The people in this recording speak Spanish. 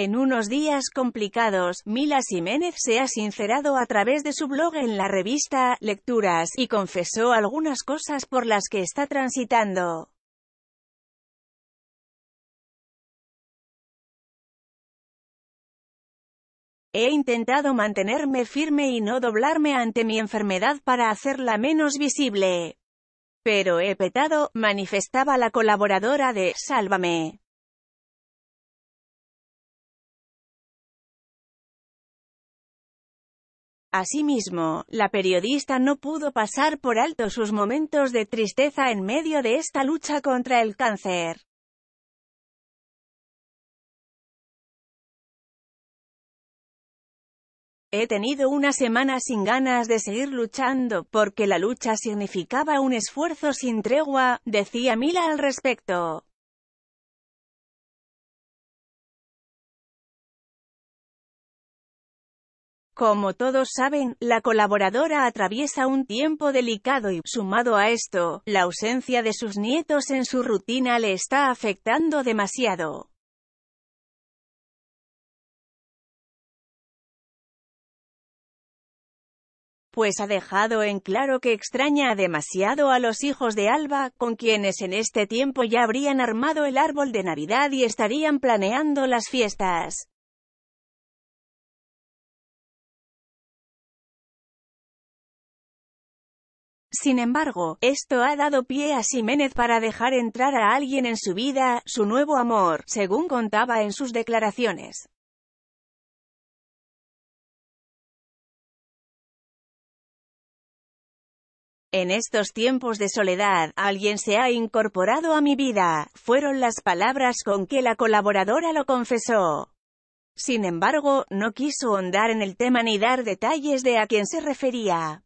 En unos días complicados, Mila Jiménez se ha sincerado a través de su blog en la revista Lecturas y confesó algunas cosas por las que está transitando. He intentado mantenerme firme y no doblarme ante mi enfermedad para hacerla menos visible. Pero he petado, manifestaba la colaboradora de Sálvame. Asimismo, la periodista no pudo pasar por alto sus momentos de tristeza en medio de esta lucha contra el cáncer. He tenido una semana sin ganas de seguir luchando, porque la lucha significaba un esfuerzo sin tregua, decía Mila al respecto. Como todos saben, la colaboradora atraviesa un tiempo delicado y, sumado a esto, la ausencia de sus nietos en su rutina le está afectando demasiado. pues ha dejado en claro que extraña demasiado a los hijos de Alba, con quienes en este tiempo ya habrían armado el árbol de Navidad y estarían planeando las fiestas. Sin embargo, esto ha dado pie a Jiménez para dejar entrar a alguien en su vida, su nuevo amor, según contaba en sus declaraciones. En estos tiempos de soledad, alguien se ha incorporado a mi vida, fueron las palabras con que la colaboradora lo confesó. Sin embargo, no quiso ahondar en el tema ni dar detalles de a quién se refería.